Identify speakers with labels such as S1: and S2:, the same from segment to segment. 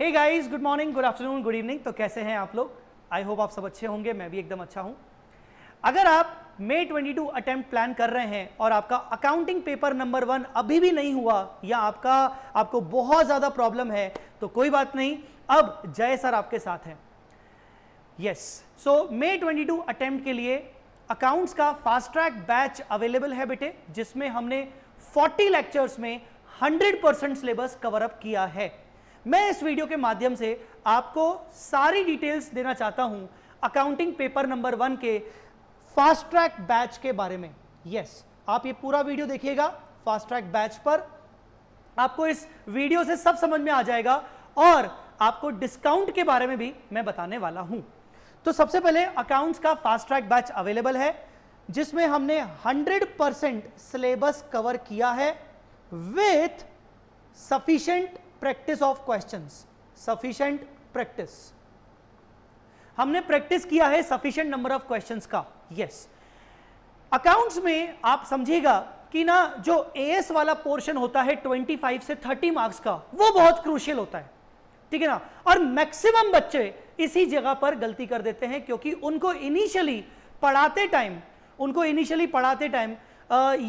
S1: हे guys good morning good afternoon good evening तो कैसे हैं आप लोग आई होप आप सब अच्छे होंगे मैं भी एकदम अच्छा हूं अगर आप मे 22 अटेम्प्ट प्लान कर रहे हैं और आपका अकाउंटिंग पेपर नंबर वन अभी भी नहीं हुआ या आपका आपको बहुत ज़्यादा प्रॉब्लम है तो कोई बात नहीं अब जय सर आपके साथ हैं यस सो मे 22 अटेम्प्ट के लिए अकाउंट्स का फास्ट ट्रैक बैच अवेलेबल है बेटे जिसमें हमने 40 लेक्चर्स में 100 परसेंट सिलेबस कवर अप किया है मैं इस वीडियो के माध्यम से आपको सारी डिटेल्स देना चाहता हूं अकाउंटिंग पेपर नंबर वन के फास्ट ट्रैक बैच के बारे में यस आप ये पूरा वीडियो देखिएगा फास्ट ट्रैक बैच पर आपको इस वीडियो से सब समझ में आ जाएगा और आपको डिस्काउंट के बारे में भी मैं बताने वाला हूं तो सबसे पहले अकाउंट्स का फास्ट ट्रैक बैच अवेलेबल है जिसमें हमने 100 परसेंट सिलेबस कवर किया है with sufficient practice of questions sufficient practice हमने प्रैक्टिस किया है सफिशिएंट नंबर ऑफ क्वेश्चंस का यस yes. अकाउंट्स में आप समझिएगा कि ना जो एएस वाला पोर्शन होता है 25 से 30 मार्क्स का वो बहुत क्रूशियल होता है ठीक है ना और मैक्सिमम बच्चे इसी जगह पर गलती कर देते हैं क्योंकि उनको इनिशियली पढ़ाते टाइम उनको इनिशियली पढ़ाते टाइम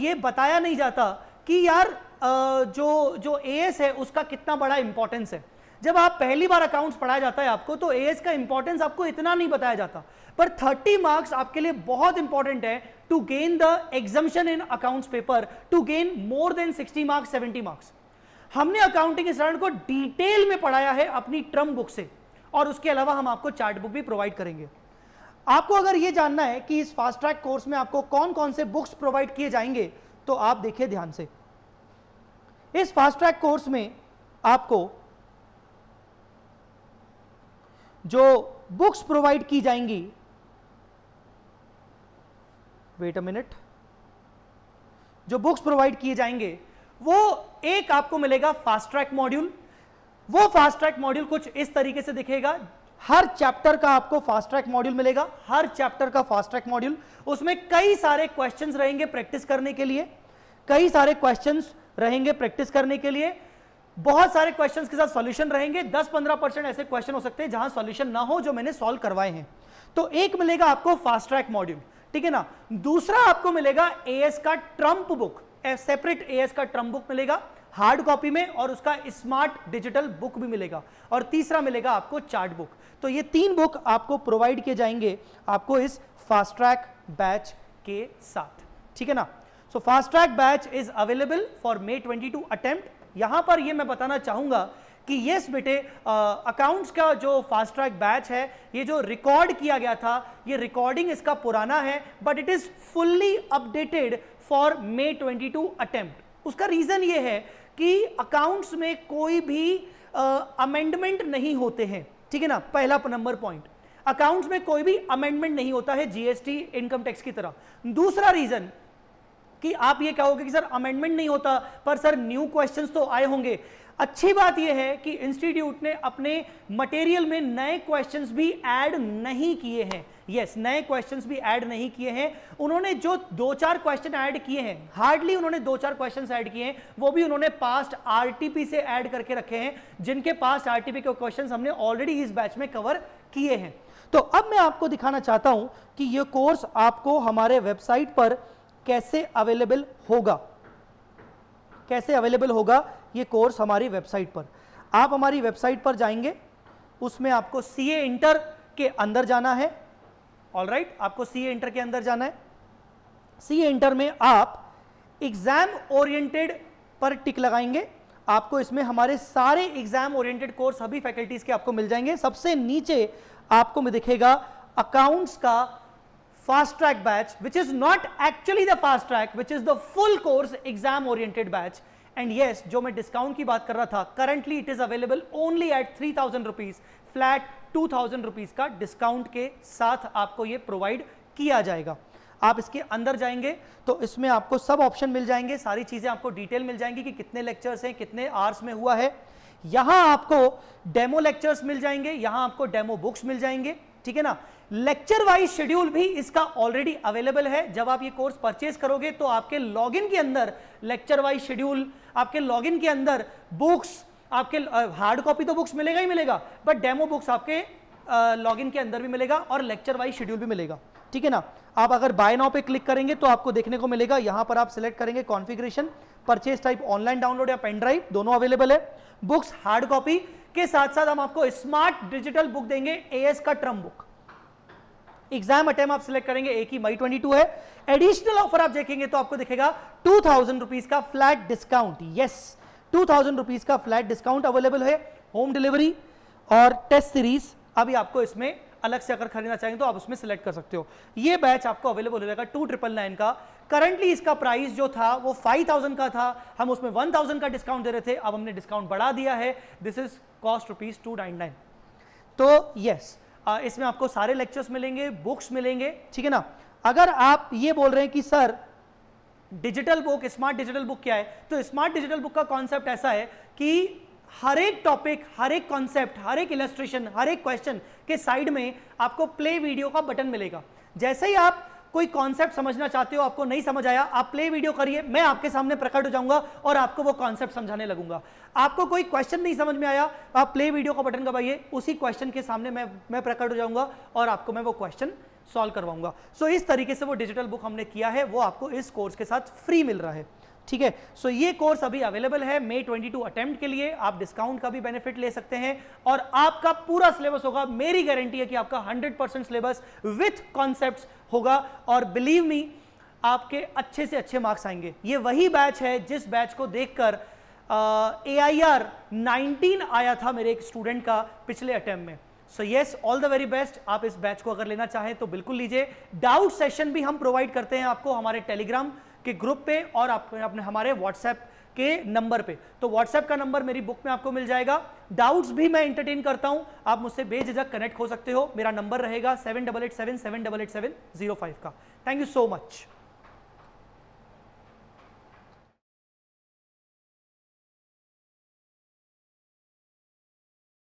S1: ये बताया नहीं जाता कि यार जो जो ए है उसका कितना बड़ा इंपॉर्टेंस है जब आप पहली बार अकाउंट्स पढ़ाया जाता है आपको तो ए का इंपॉर्टेंस आपको इतना नहीं बताया जाता पर 30 मार्क्स आपके लिए बहुत इंपॉर्टेंट है to gain the examination in accounts paper to gain more than 60 marks 70 marks हमने अकाउंटिंग स्टैंडर्ड को डिटेल में पढ़ाया है अपनी ट्रम बुक से और उसके अलावा हम आपको चार्ट बुक भी प्रोवाइड करेंगे आपको अगर ये जानना है कि इस फास्ट ट्रैक कोर्स में आपको कौन कौन से बुक्स प्रोवाइड किए जाएंगे तो आप देखिए ध्यान से इस फास्ट ट्रैक कोर्स में आपको जो बुक्स प्रोवाइड की जाएंगी वेट अ मिनट जो बुक्स प्रोवाइड किए जाएंगे वो एक आपको मिलेगा फास्ट ट्रैक मॉड्यूल वो फास्ट ट्रैक मॉड्यूल कुछ इस तरीके से दिखेगा हर चैप्टर का आपको फास्ट ट्रैक मॉड्यूल मिलेगा हर चैप्टर का फास्ट ट्रैक मॉड्यूल उसमें कई सारे क्वेश्चंस रहेंगे प्रैक्टिस करने के लिए कई सारे क्वेश्चंस रहेंगे प्रैक्टिस करने के लिए बहुत सारे क्वेश्चन के साथ सोल्यूशन रहेंगे दस पंद्रह परसेंट ऐसे क्वेश्चन हो सकते हैं जहां सोल्यूशन ना हो जो मैंने सोल्व करवाए हैं तो एक मिलेगा आपको फास्ट ट्रैक मॉड्यूल ठीक है ना दूसरा आपको मिलेगा एएस का ट्रंप बुक सेपरेट एएस का ट्रंप बुक मिलेगा हार्ड कॉपी में और उसका स्मार्ट डिजिटल बुक भी मिलेगा और तीसरा मिलेगा आपको चार्ट बुक तो ये तीन बुक आपको प्रोवाइड किए जाएंगे आपको इस फास्ट ट्रैक बैच के साथ ठीक है ना so fast track batch is available for May 22 attempt यहां पर ये मैं बताना चाहूंगा कि यस बेटे अकाउंट्स का जो फास्ट ट्रैक बैच है ये जो रिकॉर्ड किया गया था ये रिकॉर्डिंग इसका पुराना है but it is fully updated for May 22 attempt उसका रीजन ये है कि अकाउंट्स में कोई भी अमेंडमेंट uh, नहीं होते हैं ठीक है ना पहला नंबर पॉइंट अकाउंट्स में कोई भी अमेंडमेंट नहीं होता है जीएसटी इनकम टैक्स की तरह दूसरा रीजन कि आप ये कहोगे कि सर अमेंडमेंट नहीं होता पर सर न्यू क्वेश्चन तो आए होंगे अच्छी बात यह है कि इंस्टीट्यूट ने अपने मटेरियल में नए क्वेश्चंस भी ऐड नहीं किए हैं यस yes, नए क्वेश्चंस भी ऐड नहीं किए हैं उन्होंने जो दो चार क्वेश्चन ऐड किए हैं हार्डली उन्होंने दो चार क्वेश्चन ऐड किए हैं वो भी उन्होंने पास्ट आरटीपी से ऐड करके रखे हैं जिनके पास्ट आरटीपी के क्वेश्चन हमने ऑलरेडी इस बैच में कवर किए हैं तो अब मैं आपको दिखाना चाहता हूं कि यह कोर्स आपको हमारे वेबसाइट पर कैसे अवेलेबल होगा कैसे अवेलेबल होगा ये कोर्स हमारी वेबसाइट पर आप हमारी वेबसाइट पर जाएंगे उसमें आपको सी ए इंटर के अंदर जाना है ऑल राइट आपको सी ए इंटर के अंदर जाना है सी ए इंटर में आप एग्जाम ओरिएंटेड पर टिक लगाएंगे आपको इसमें हमारे सारे एग्जाम ओरिएंटेड कोर्स सभी फैकल्टीज के आपको मिल जाएंगे सबसे नीचे आपको में दिखेगा अकाउंट्स का fast track batch which is not actually the fast track which is the full course exam oriented batch and yes, जो मैं डिस्काउंट की बात कर रहा था currently it is available only at three thousand rupees flat two thousand rupees का discount के साथ आपको ये प्रोवाइड किया जाएगा आप इसके अंदर जाएंगे तो इसमें आपको सब ऑप्शन मिल जाएंगे सारी चीज़ें आपको डिटेल मिल जाएंगी कि कितने लेक्चर्स हैं कितने आर्स में हुआ है यहां आपको डेमो लेक्चर्स मिल जाएंगे यहां आपको डेमो बुक्स मिल जाएंगे ठीक है ना लेक्चर वाइज शेड्यूल भी इसका ऑलरेडी अवेलेबल है जब आप ये कोर्स परचेज करोगे तो आपके लॉगिन के अंदर लेक्चर वाइज शेड्यूल आपके लॉगिन के अंदर बुक्स आपके हार्ड कॉपी तो बुक्स मिलेगा ही मिलेगा बट डेमो बुक्स आपके लॉगिन के अंदर भी मिलेगा और लेक्चर वाइज शेड्यूल भी मिलेगा ठीक है ना आप अगर बाय नाउ पे क्लिक करेंगे तो आपको देखने को मिलेगा यहां पर आप सिलेक्ट करेंगे configuration purchase type online download या पेनड्राइव दोनों अवेलेबल है बुक्स हार्ड कॉपी के साथ साथ हम आपको स्मार्ट डिजिटल बुक देंगे एएस का ट्रम बुक एग्जाम अटेम्प आप सिलेक्ट करेंगे एक ही मई 22 है एडिशनल ऑफर आप देखेंगे तो आपको दिखेगा टू थाउजेंड रुपीज का flat discount yes two thousand rupees का फ्लैट डिस्काउंट अवेलेबल है होम डिलीवरी और टेस्ट सीरीज अभी आपको इसमें अलग से अगर खरीदना चाहेंगे तो आप उसमें सेलेक्ट कर सकते हो ये बैच आपको अवेलेबल हो जाएगा टू ट्रिपल नाइन का करंटली इसका प्राइस जो था वो फाइव थाउजेंड का था हम उसमें वन थाउजेंड का डिस्काउंट दे रहे थे अब हमने डिस्काउंट बढ़ा दिया है this is cost rupees two nine nine तो यस yes, इसमें आपको सारे लेक्चर्स मिलेंगे बुक्स मिलेंगे ठीक है ना अगर आप ये बोल रहे हैं कि sir digital book smart digital book क्या है तो स्मार्ट डिजिटल बुक का कॉन्सेप्ट ऐसा है कि हर एक टॉपिक हर एक कॉन्सेप्ट हर एक इलेस्ट्रेशन हर एक क्वेश्चन के साइड में आपको प्ले वीडियो का बटन मिलेगा जैसे ही आप कोई कॉन्सेप्ट समझना चाहते हो आपको नहीं समझ आया आप प्ले वीडियो करिए मैं आपके सामने प्रकट हो जाऊंगा और आपको वो कॉन्सेप्ट समझाने लगूंगा आपको कोई क्वेश्चन नहीं समझ में आया आप प्ले वीडियो का बटन दबाइए उसी क्वेश्चन के सामने मैं मैं प्रकट हो जाऊंगा और आपको मैं वो क्वेश्चन सॉल्व करवाऊंगा सो so, इस तरीके से वो डिजिटल बुक हमने किया है वो आपको इस कोर्स के साथ फ्री मिल रहा है ठीक है सो ये कोर्स अभी अवेलेबल है मे 22 अटेम्प्ट के लिए आप डिस्काउंट का भी बेनिफिट ले सकते हैं और आपका पूरा सिलेबस होगा मेरी गारंटी है कि आपका 100 परसेंट सिलेबस विथ कॉन्सेप्ट होगा और बिलीव मी आपके अच्छे से अच्छे मार्क्स आएंगे ये वही बैच है जिस बैच को देखकर ए आई आर नाइनटीन आया था मेरे एक स्टूडेंट का पिछले अटैम्प्ट में so yes all the very best आप इस बैच को अगर लेना चाहें तो बिल्कुल लीजिए डाउट सेशन भी हम प्रोवाइड करते हैं आपको हमारे टेलीग्राम के ग्रुप पे और आप अपने हमारे व्हाट्सएप के नंबर पे तो व्हाट्सएप का नंबर मेरी बुक में आपको मिल जाएगा डाउट्स भी मैं एंटरटेन करता हूं आप मुझसे बेझिझक कनेक्ट हो सकते हो मेरा नंबर रहेगा seven double eight seven seven double eight seven zero five का थैंक यू सो मच